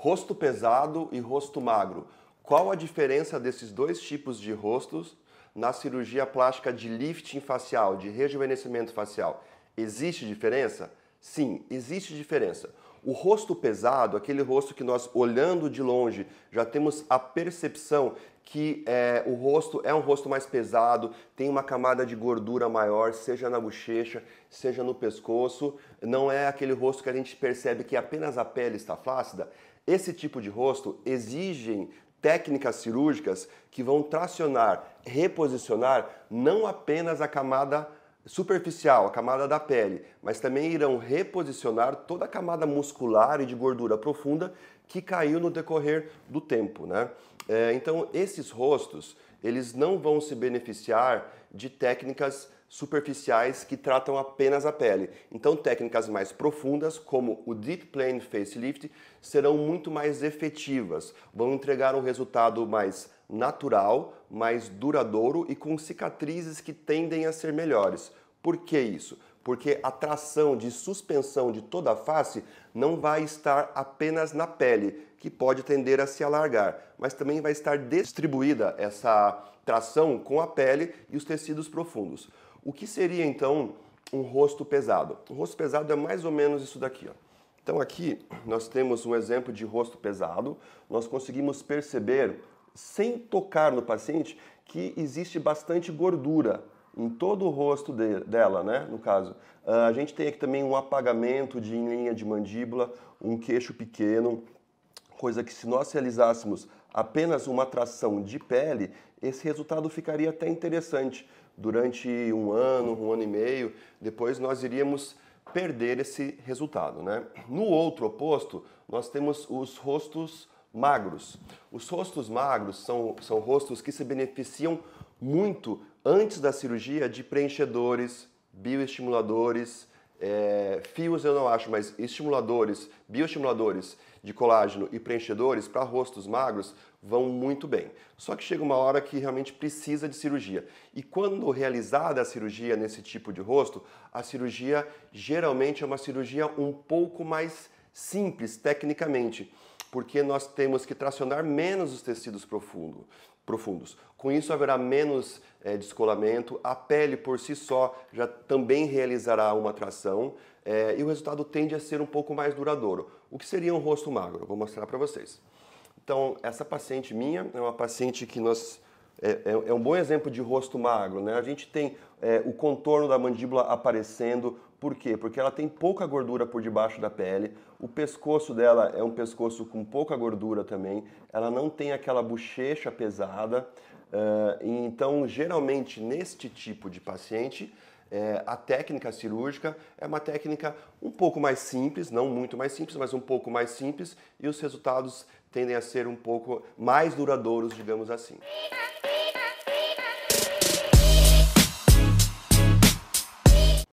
rosto pesado e rosto magro. Qual a diferença desses dois tipos de rostos na cirurgia plástica de lifting facial, de rejuvenescimento facial? Existe diferença? Sim, existe diferença. O rosto pesado, aquele rosto que nós olhando de longe já temos a percepção que é, o rosto é um rosto mais pesado, tem uma camada de gordura maior, seja na bochecha, seja no pescoço, não é aquele rosto que a gente percebe que apenas a pele está flácida. Esse tipo de rosto exigem técnicas cirúrgicas que vão tracionar, reposicionar não apenas a camada superficial, a camada da pele, mas também irão reposicionar toda a camada muscular e de gordura profunda que caiu no decorrer do tempo. Né? É, então, esses rostos eles não vão se beneficiar de técnicas superficiais que tratam apenas a pele. Então, técnicas mais profundas, como o Deep Plane Facelift, serão muito mais efetivas, vão entregar um resultado mais natural, mais duradouro e com cicatrizes que tendem a ser melhores. Por que isso? porque a tração de suspensão de toda a face não vai estar apenas na pele, que pode tender a se alargar, mas também vai estar distribuída essa tração com a pele e os tecidos profundos. O que seria então um rosto pesado? O rosto pesado é mais ou menos isso daqui. Ó. Então aqui nós temos um exemplo de rosto pesado, nós conseguimos perceber sem tocar no paciente que existe bastante gordura em todo o rosto de, dela, né? No caso, uh, a gente tem aqui também um apagamento de linha de mandíbula, um queixo pequeno, coisa que se nós realizássemos apenas uma tração de pele, esse resultado ficaria até interessante. Durante um ano, um ano e meio, depois nós iríamos perder esse resultado, né? No outro oposto, nós temos os rostos magros. Os rostos magros são, são rostos que se beneficiam muito antes da cirurgia de preenchedores, bioestimuladores, é, fios eu não acho, mas estimuladores, bioestimuladores de colágeno e preenchedores para rostos magros vão muito bem. Só que chega uma hora que realmente precisa de cirurgia. E quando realizada a cirurgia nesse tipo de rosto, a cirurgia geralmente é uma cirurgia um pouco mais simples tecnicamente porque nós temos que tracionar menos os tecidos profundo, profundos. Com isso, haverá menos é, descolamento, a pele por si só já também realizará uma tração é, e o resultado tende a ser um pouco mais duradouro. O que seria um rosto magro? Vou mostrar para vocês. Então, essa paciente minha é uma paciente que nós é, é, é, um bom exemplo de rosto magro, né? A gente tem é, o contorno da mandíbula aparecendo, por quê? Porque ela tem pouca gordura por debaixo da pele, o pescoço dela é um pescoço com pouca gordura também, ela não tem aquela bochecha pesada, uh, então geralmente neste tipo de paciente é, a técnica cirúrgica é uma técnica um pouco mais simples, não muito mais simples, mas um pouco mais simples, e os resultados tendem a ser um pouco mais duradouros, digamos assim.